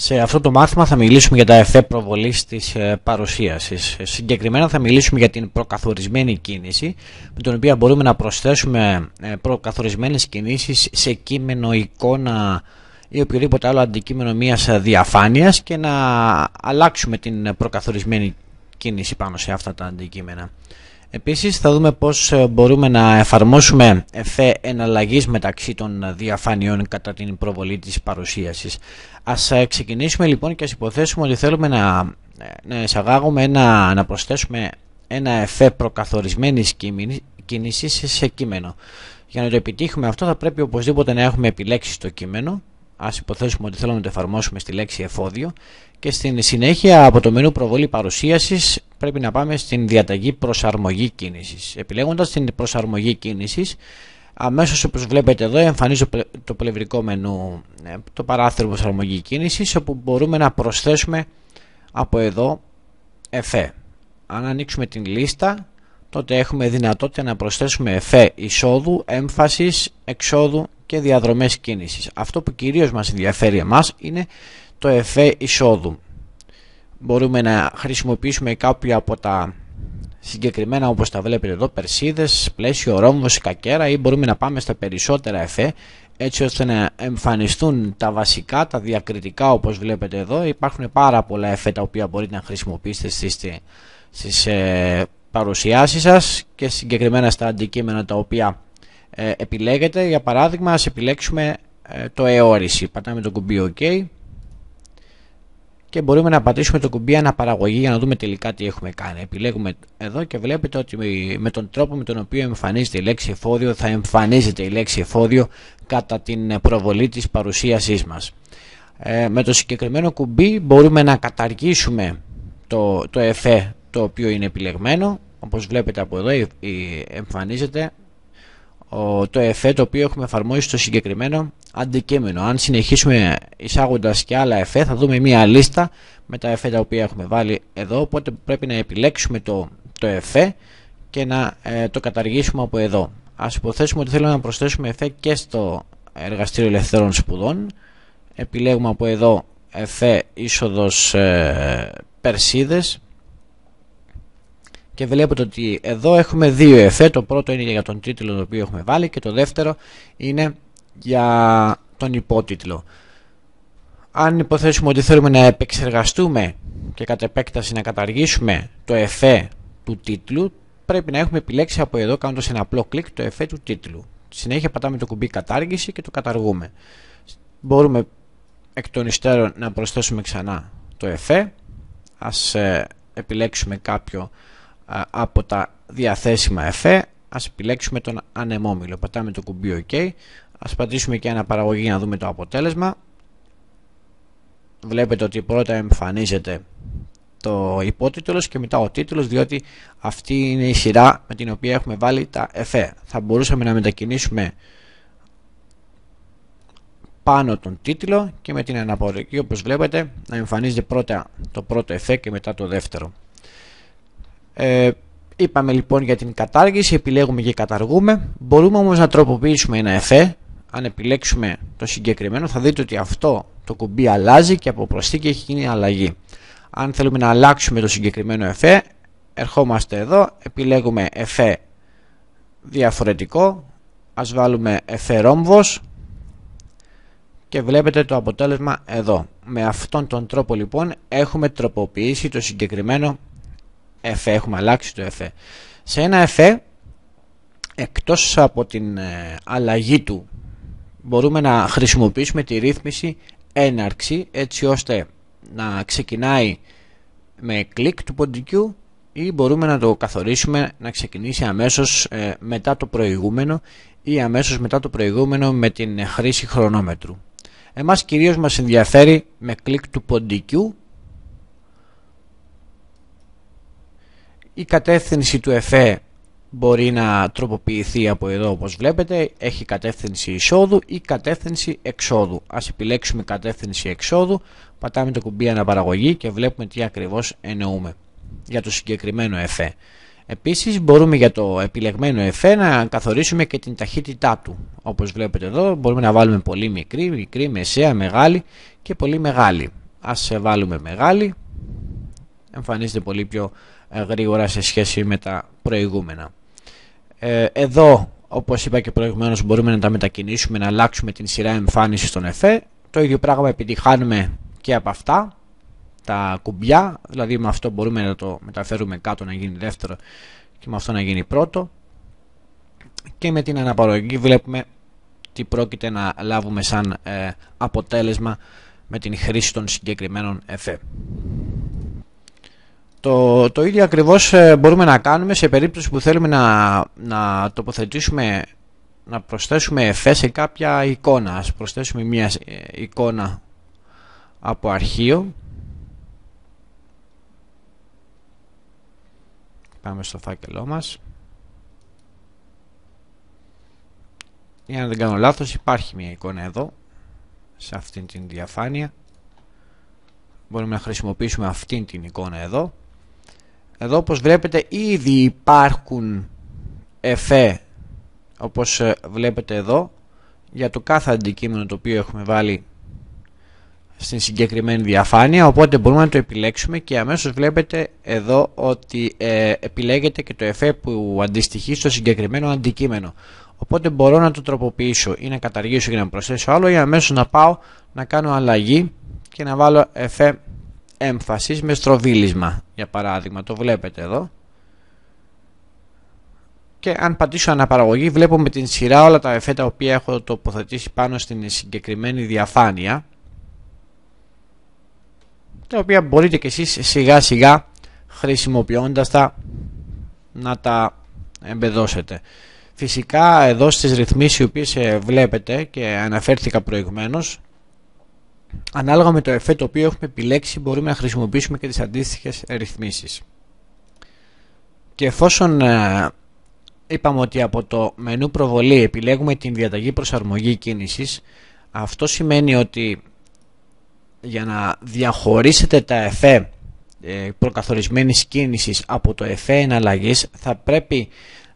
Σε αυτό το μάθημα θα μιλήσουμε για τα εφέ προβολής της ε, παρουσίασης. Συγκεκριμένα θα μιλήσουμε για την προκαθορισμένη κίνηση, με την οποία μπορούμε να προσθέσουμε ε, προκαθορισμένες κινήσεις σε κείμενο, εικόνα ή οποιοδήποτε άλλο αντικείμενο μιας διαφάνειας και να αλλάξουμε την προκαθορισμένη κίνηση πάνω σε αυτά τα αντικείμενα. Επίσης θα δούμε πώς ε, μπορούμε να εφαρμόσουμε εφέ εναλλαγής μεταξύ των διαφάνειών κατά την προβολή της παρουσίασης. Ας ε, ξεκινήσουμε λοιπόν και ας υποθέσουμε ότι θέλουμε να, ε, να εισαγάγουμε ένα, να προσθέσουμε ένα εφέ προκαθορισμένης κίνησης σε κείμενο. Για να το επιτύχουμε αυτό θα πρέπει οπωσδήποτε να έχουμε επιλέξει το κείμενο ας υποθέσουμε ότι θέλουμε να το εφαρμόσουμε στη λέξη εφόδιο και στην συνέχεια από το μενού προβολή παρουσίασης πρέπει να πάμε στην διαταγή προσαρμογή κίνησης. Επιλέγοντας την προσαρμογή κίνησης αμέσως όπως βλέπετε εδώ εμφανίζω το πλευρικό μενού ε, το παράθυρο προσαρμογή κίνησης όπου μπορούμε να προσθέσουμε από εδώ εφέ. Αν ανοίξουμε την λίστα τότε έχουμε δυνατότητα να προσθέσουμε εφέ εισόδου, έμφασης, εξόδου και διαδρομές κίνησης. Αυτό που κυρίως μας ενδιαφέρει εμάς είναι το εφέ εισόδου. Μπορούμε να χρησιμοποιήσουμε κάποια από τα συγκεκριμένα όπως τα βλέπετε εδώ περσίδες, πλαίσιο, ρόμβος, κακέρα ή μπορούμε να πάμε στα περισσότερα εφέ έτσι ώστε να εμφανιστούν τα βασικά, τα διακριτικά όπως βλέπετε εδώ. Υπάρχουν πάρα πολλά εφέ τα οποία μπορείτε να χρησιμοποιήσετε στις, στις ε, παρουσιάσεις σας και συγκεκριμένα στα αντικείμενα τα οποία ε, επιλέγετε, για παράδειγμα ας επιλέξουμε ε, το Εόριση, Πατάμε το κουμπί OK και μπορούμε να πατήσουμε το κουμπί αναπαραγωγή για να δούμε τελικά τι έχουμε κάνει. Επιλέγουμε εδώ και βλέπετε ότι με τον τρόπο με τον οποίο εμφανίζεται η λέξη εφόδιο θα εμφανίζεται η λέξη εφόδιο κατά την προβολή της παρουσίασής μας. Ε, με το συγκεκριμένο κουμπί μπορούμε να καταργήσουμε το, το εφέ το οποίο είναι επιλεγμένο. Όπως βλέπετε από εδώ εμφανίζεται το εφέ το οποίο έχουμε εφαρμόσει στο συγκεκριμένο αντικείμενο. Αν συνεχίσουμε εισάγοντας και άλλα εφέ θα δούμε μια λίστα με τα εφέ τα οποία έχουμε βάλει εδώ οπότε πρέπει να επιλέξουμε το, το εφέ και να ε, το καταργήσουμε από εδώ. Ας υποθέσουμε ότι θέλουμε να προσθέσουμε εφέ και στο εργαστήριο ελευθερών σπουδών. Επιλέγουμε από εδώ εφέ είσοδος ε, και βλέπετε ότι εδώ έχουμε δύο εφέ. Το πρώτο είναι για τον τίτλο το οποίο έχουμε βάλει και το δεύτερο είναι για τον υπότιτλο. Αν υποθέσουμε ότι θέλουμε να επεξεργαστούμε και κατ' επέκταση να καταργήσουμε το εφέ του τίτλου, πρέπει να έχουμε επιλέξει από εδώ κάνοντας ένα απλό κλικ το εφέ του τίτλου. Συνέχεια πατάμε το κουμπί κατάργηση και το καταργούμε. Μπορούμε εκ των υστέρων να προσθέσουμε ξανά το εφέ. Ας ε, επιλέξουμε κάποιο από τα διαθέσιμα εφέ ας επιλέξουμε τον ανεμόμυλο πατάμε το κουμπί OK ας πατήσουμε και αναπαραγωγή για να δούμε το αποτέλεσμα βλέπετε ότι πρώτα εμφανίζεται το υπότιτλος και μετά ο τίτλος διότι αυτή είναι η σειρά με την οποία έχουμε βάλει τα εφέ θα μπορούσαμε να μετακινήσουμε πάνω τον τίτλο και με την αναπορική όπως βλέπετε να εμφανίζεται πρώτα το πρώτο εφέ και μετά το δεύτερο ε, είπαμε λοιπόν για την κατάργηση, επιλέγουμε και καταργούμε. Μπορούμε όμως να τροποποιήσουμε ένα εφέ. Αν επιλέξουμε το συγκεκριμένο θα δείτε ότι αυτό το κουμπί αλλάζει και από προσθήκη έχει γίνει αλλαγή. Αν θέλουμε να αλλάξουμε το συγκεκριμένο εφέ, ερχόμαστε εδώ, επιλέγουμε εφέ διαφορετικό, ας βάλουμε εφέ ρόμβος και βλέπετε το αποτέλεσμα εδώ. Με αυτόν τον τρόπο λοιπόν έχουμε τροποποιήσει το συγκεκριμένο εφέ, έχουμε αλλάξει το εφέ. Σε ένα εφέ, εκτός από την ε, αλλαγή του, μπορούμε να χρησιμοποιήσουμε τη ρύθμιση έναρξη, έτσι ώστε να ξεκινάει με κλικ του ποντικού ή μπορούμε να το καθορίσουμε να ξεκινήσει αμέσως ε, μετά το προηγούμενο ή αμέσως μετά το προηγούμενο με την χρήση χρονόμετρου. Εμάς κυρίως μας ενδιαφέρει με κλικ του ποντικού Η κατεύθυνση του ΕΦΕ μπορεί να τροποποιηθεί από εδώ όπως βλέπετε. Έχει κατεύθυνση εισόδου ή κατεύθυνση εξόδου. Ας επιλέξουμε κατεύθυνση εξόδου, πατάμε το κουμπί αναπαραγωγή και βλέπουμε τι ακριβώς εννοούμε για το συγκεκριμένο ΕΦΕ. Επίσης μπορούμε για το επιλεγμένο εφέ να καθορίσουμε και την ταχύτητά του. Όπως βλέπετε εδώ μπορούμε να βάλουμε πολύ μικρή, μικρή, μεσαία, μεγάλη και πολύ μεγάλη. Ας βάλουμε μεγάλη εμφανίζεται πολύ πιο ε, γρήγορα σε σχέση με τα προηγούμενα. Ε, εδώ, όπως είπα και προηγουμένως, μπορούμε να τα μετακινήσουμε, να αλλάξουμε την σειρά εμφάνισης των εφέ. Το ίδιο πράγμα επιτυχάνουμε και από αυτά, τα κουμπιά, δηλαδή με αυτό μπορούμε να το μεταφέρουμε κάτω να γίνει δεύτερο και με αυτό να γίνει πρώτο. Και με την αναπαραγωγή βλέπουμε τι πρόκειται να λάβουμε σαν ε, αποτέλεσμα με την χρήση των συγκεκριμένων εφέ. Το, το ίδιο ακριβώς ε, μπορούμε να κάνουμε σε περίπτωση που θέλουμε να, να τοποθετήσουμε, να προσθέσουμε εφέ σε κάποια εικόνα. Ας προσθέσουμε μια ε, εικόνα από αρχείο. Πάμε στο φάκελό μας. Για να δεν κάνω λάθος υπάρχει μια εικόνα εδώ σε αυτήν την διαφάνεια. Μπορούμε να χρησιμοποιήσουμε αυτήν την εικόνα εδώ εδώ όπως βλέπετε ήδη υπάρχουν εφέ όπως ε, βλέπετε εδώ για το κάθε αντικείμενο το οποίο έχουμε βάλει στην συγκεκριμένη διαφάνεια οπότε μπορούμε να το επιλέξουμε και αμέσως βλέπετε εδώ ότι ε, επιλέγεται και το εφέ που αντιστοιχεί στο συγκεκριμένο αντικείμενο οπότε μπορώ να το τροποποιήσω ή να καταργήσω και να προσθέσω άλλο ή αμέσως να πάω να κάνω αλλαγή και να βάλω εφέ έμφασης με στροβίλισμα για παράδειγμα το βλέπετε εδώ και αν πατήσω αναπαραγωγή βλέπω με την σειρά όλα τα εφέ τα οποία έχω τοποθετήσει πάνω στην συγκεκριμένη διαφάνεια τα οποία μπορείτε και εσείς σιγά σιγά χρησιμοποιώντας τα να τα εμπεδώσετε. Φυσικά εδώ στις ρυθμίσεις οι οποίες ε, βλέπετε και αναφέρθηκα προηγουμένως ανάλογα με το εφέ το οποίο έχουμε επιλέξει μπορούμε να χρησιμοποιήσουμε και τις αντίστοιχες ρυθμίσεις. Και εφόσον ε, είπαμε ότι από το μενού προβολή επιλέγουμε την διαταγή προσαρμογή κίνησης, αυτό σημαίνει ότι για να διαχωρίσετε τα εφέ ε, προκαθορισμένης κίνησης από το εφέ εναλλαγής θα πρέπει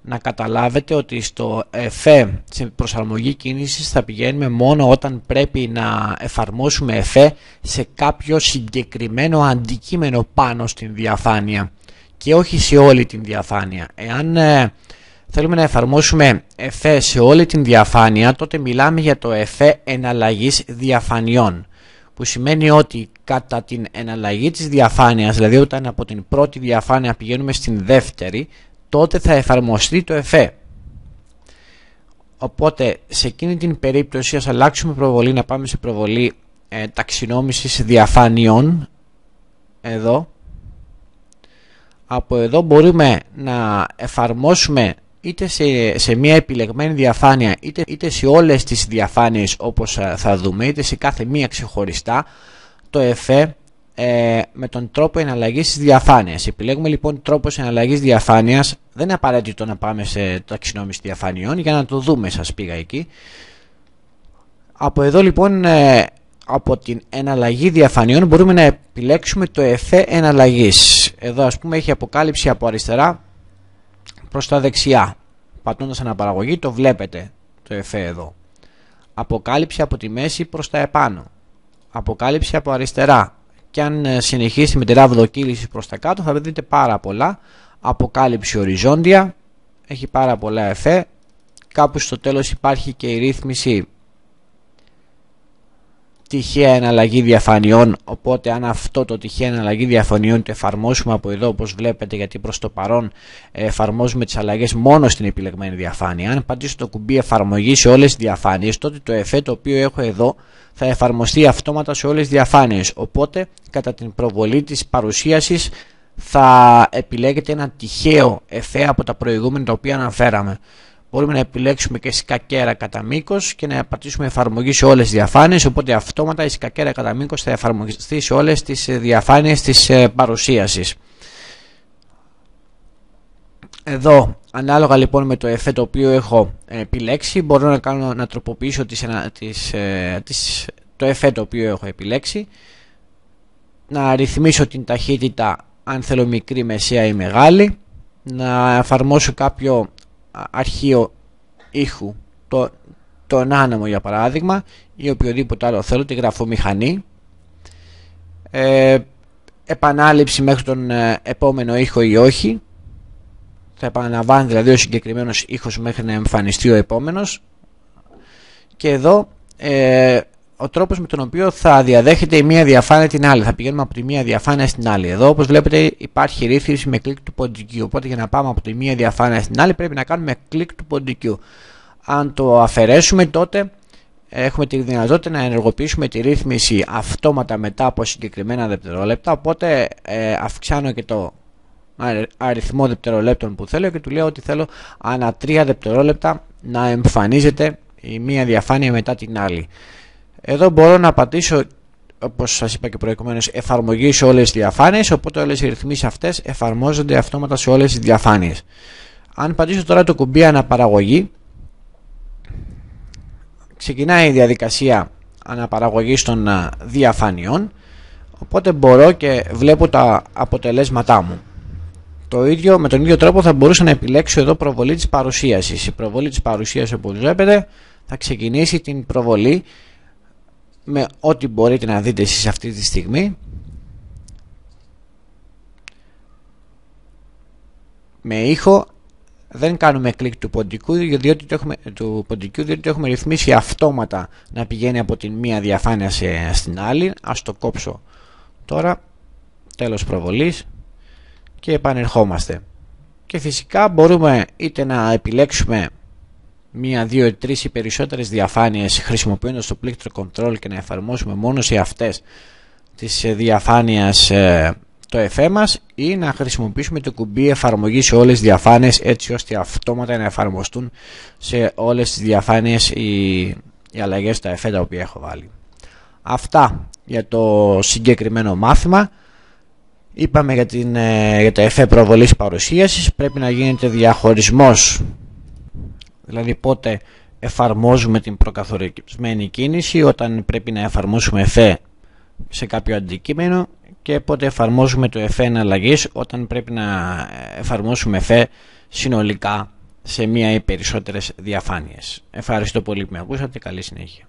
να καταλάβετε ότι στο εφέ, στην προσαρμογή κίνησης θα πηγαίνουμε μόνο όταν πρέπει να εφαρμόσουμε εφέ σε κάποιο συγκεκριμένο αντικείμενο πάνω στην διαφάνεια και όχι σε όλη την διαφάνεια. Εάν ε, θέλουμε να εφαρμόσουμε εφέ σε όλη την διαφάνεια, τότε μιλάμε για το εφέ εναλλαγής διαφανειών που σημαίνει ότι κατά την εναλλαγή της διαφάνειας, δηλαδή όταν από την πρώτη διαφάνεια πηγαίνουμε στην δεύτερη, τότε θα εφαρμοστεί το ΕΦΕ. Οπότε σε εκείνη την περίπτωση ας αλλάξουμε προβολή να πάμε σε προβολή ε, ταξινόμησης διαφάνειών εδώ από εδώ μπορούμε να εφαρμόσουμε είτε σε, μια επιλεγμένη διαφάνεια είτε, είτε σε όλες τις διαφάνειες όπως ε, θα δούμε είτε σε κάθε μία ξεχωριστά το ΕΦΕ ε, με τον τρόπο εναλλαγής της διαφάνειας. Επιλέγουμε λοιπόν τρόπος εναλλαγής διαφάνειας. Δεν είναι απαραίτητο να πάμε σε ταξινόμηση διαφανειών για να το δούμε. Σας πήγα εκεί. Από εδώ λοιπόν ε, από την εναλλαγή διαφανειών μπορούμε να επιλέξουμε το εφέ εναλλαγής. Εδώ ας πούμε έχει αποκάλυψη από αριστερά προς τα δεξιά. Πατώντας αναπαραγωγή το βλέπετε το εφέ εδώ. Αποκάλυψη από τη μέση προς τα επάνω. Αποκάλυψη από αριστερά και αν ε, συνεχίσει με τη ράβδο κύλησης προς τα κάτω θα δείτε πάρα πολλά αποκάλυψη οριζόντια έχει πάρα πολλά εφέ κάπου στο τέλος υπάρχει και η ρύθμιση τυχαία εναλλαγή διαφανειών οπότε αν αυτό το τυχαία εναλλαγή διαφανειών το εφαρμόσουμε από εδώ όπως βλέπετε γιατί προς το παρόν ε, εφαρμόζουμε τις αλλαγές μόνο στην επιλεγμένη διαφάνεια αν πατήσω το κουμπί εφαρμογή σε όλες τις διαφάνειες τότε το εφέ το οποίο έχω εδώ θα εφαρμοστεί αυτόματα σε όλες τις διαφάνειες οπότε κατά την προβολή της παρουσίασης θα επιλέγετε ένα τυχαίο εφέ από τα προηγούμενα τα οποία αναφέραμε μπορούμε να επιλέξουμε και σκακέρα κατά μήκος και να πατήσουμε εφαρμογή σε όλες τις διαφάνειες οπότε αυτόματα η σκακέρα κατά μήκος θα εφαρμοστεί σε όλες τις ε, διαφάνειες της ε, παρουσίασης εδώ ανάλογα λοιπόν με το εφέ το οποίο έχω ε, επιλέξει μπορώ να, κάνω, να τροποποιήσω τις, το εφέ το οποίο έχω επιλέξει να ρυθμίσω την ταχύτητα αν θέλω μικρή, μεσαία ή μεγάλη να εφαρμόσω κάποιο αρχείο ήχου, το, τον άνεμο για παράδειγμα ή οποιοδήποτε άλλο τη γραφομηχανή ε, επανάληψη μέχρι τον ε, επόμενο ήχο ή όχι θα επαναλαμβάνει δηλαδή ο συγκεκριμένος ήχος μέχρι να εμφανιστεί ο επόμενος και εδώ ε, ο τρόπος με τον οποίο θα διαδέχεται η μία διαφάνεια την άλλη. Θα πηγαίνουμε από τη μία διαφάνεια στην άλλη. Εδώ όπως βλέπετε υπάρχει ρύθμιση με κλικ του ποντικού. Οπότε για να πάμε από τη μία διαφάνεια στην άλλη πρέπει να κάνουμε κλικ του ποντικού. Αν το αφαιρέσουμε τότε έχουμε τη δυνατότητα να ενεργοποιήσουμε τη ρύθμιση αυτόματα μετά από συγκεκριμένα δευτερόλεπτα. Οπότε ε, αυξάνω και το αριθμό δευτερολέπτων που θέλω και του λέω ότι θέλω ανά 3 δευτερόλεπτα να εμφανίζεται η μία διαφάνεια μετά την άλλη. Εδώ μπορώ να πατήσω όπως σας είπα και προηγουμένως, εφαρμογή σε όλες τις διαφάνειες, Οπότε όλες οι ρυθμίσεις αυτές εφαρμόζονται αυτόματα σε όλες τις διαφάνειες. Αν πατήσω τώρα το κουμπί αναπαραγωγή, ξεκινάει η διαδικασία αναπαραγωγής των διαφανειών οπότε μπορώ και βλέπω τα αποτελέσματά μου το ίδιο, με τον ίδιο τρόπο θα μπορούσα να επιλέξω εδώ προβολή της παρουσίασης η προβολή της παρουσίασης, όπως βλέπετε θα ξεκινήσει την προβολή με ό,τι μπορείτε να δείτε εσείς αυτή τη στιγμή με ήχο δεν κάνουμε κλικ του ποντικού διότι το έχουμε, του ποντικού, διότι έχουμε ρυθμίσει αυτόματα να πηγαίνει από την μία διαφάνεια σε, στην άλλη ας το κόψω τώρα τέλος προβολής και επανερχόμαστε και φυσικά μπορούμε είτε να επιλέξουμε μία, δύο ή τρεις ή περισσότερες διαφάνειες χρησιμοποιώντας το πλήκτρο control και να εφαρμόσουμε μόνο σε αυτές της ε, διαφάνειας ε, το εφέ μας ή να χρησιμοποιήσουμε το κουμπί εφαρμογή σε όλες τις διαφάνειες έτσι ώστε αυτόματα να εφαρμοστούν σε όλες τις διαφάνειες οι, οι στα εφέ τα οποία έχω βάλει. Αυτά για το συγκεκριμένο μάθημα. Είπαμε για, την, ε, τα εφέ προβολής παρουσίασης πρέπει να γίνεται διαχωρισμός Δηλαδή πότε εφαρμόζουμε την προκαθορισμένη κίνηση όταν πρέπει να εφαρμόσουμε εφέ σε κάποιο αντικείμενο και πότε εφαρμόζουμε το εφέ εναλλαγής όταν πρέπει να εφαρμόσουμε εφέ συνολικά σε μία ή περισσότερες διαφάνειες. Ευχαριστώ πολύ που με ακούσατε. Καλή συνέχεια.